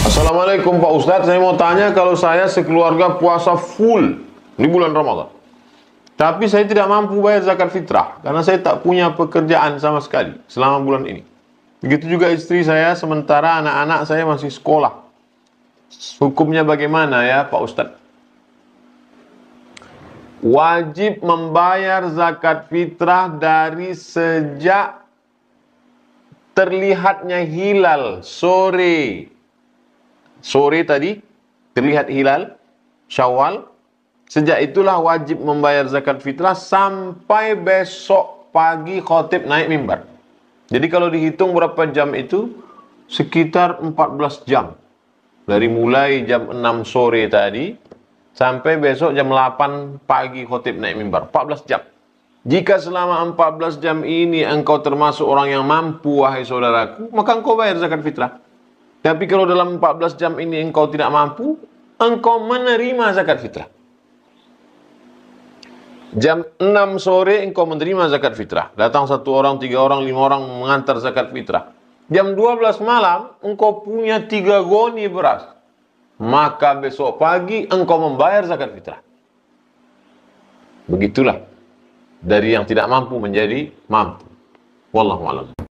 Assalamualaikum Pak Ustadz, saya mau tanya kalau saya sekeluarga puasa full di bulan Ramadan. Tapi saya tidak mampu bayar zakat fitrah karena saya tak punya pekerjaan sama sekali selama bulan ini. Begitu juga istri saya, sementara anak-anak saya masih sekolah. Hukumnya bagaimana ya Pak Ustadz? Wajib membayar zakat fitrah dari sejak terlihatnya hilal sore sore tadi terlihat hilal Syawal. Sejak itulah wajib membayar zakat fitrah sampai besok pagi khotib naik mimbar. Jadi kalau dihitung berapa jam itu sekitar 14 jam. Dari mulai jam 6 sore tadi sampai besok jam 8 pagi khotib naik mimbar, 14 jam. Jika selama 14 jam ini engkau termasuk orang yang mampu wahai saudaraku, maka engkau bayar zakat fitrah. Tapi kalau dalam 14 jam ini engkau tidak mampu, engkau menerima zakat fitrah. Jam 6 sore engkau menerima zakat fitrah. Datang satu orang, tiga orang, lima orang mengantar zakat fitrah. Jam 12 malam engkau punya tiga goni beras. Maka besok pagi engkau membayar zakat fitrah. Begitulah dari yang tidak mampu menjadi mampu. Wallahu a'lam.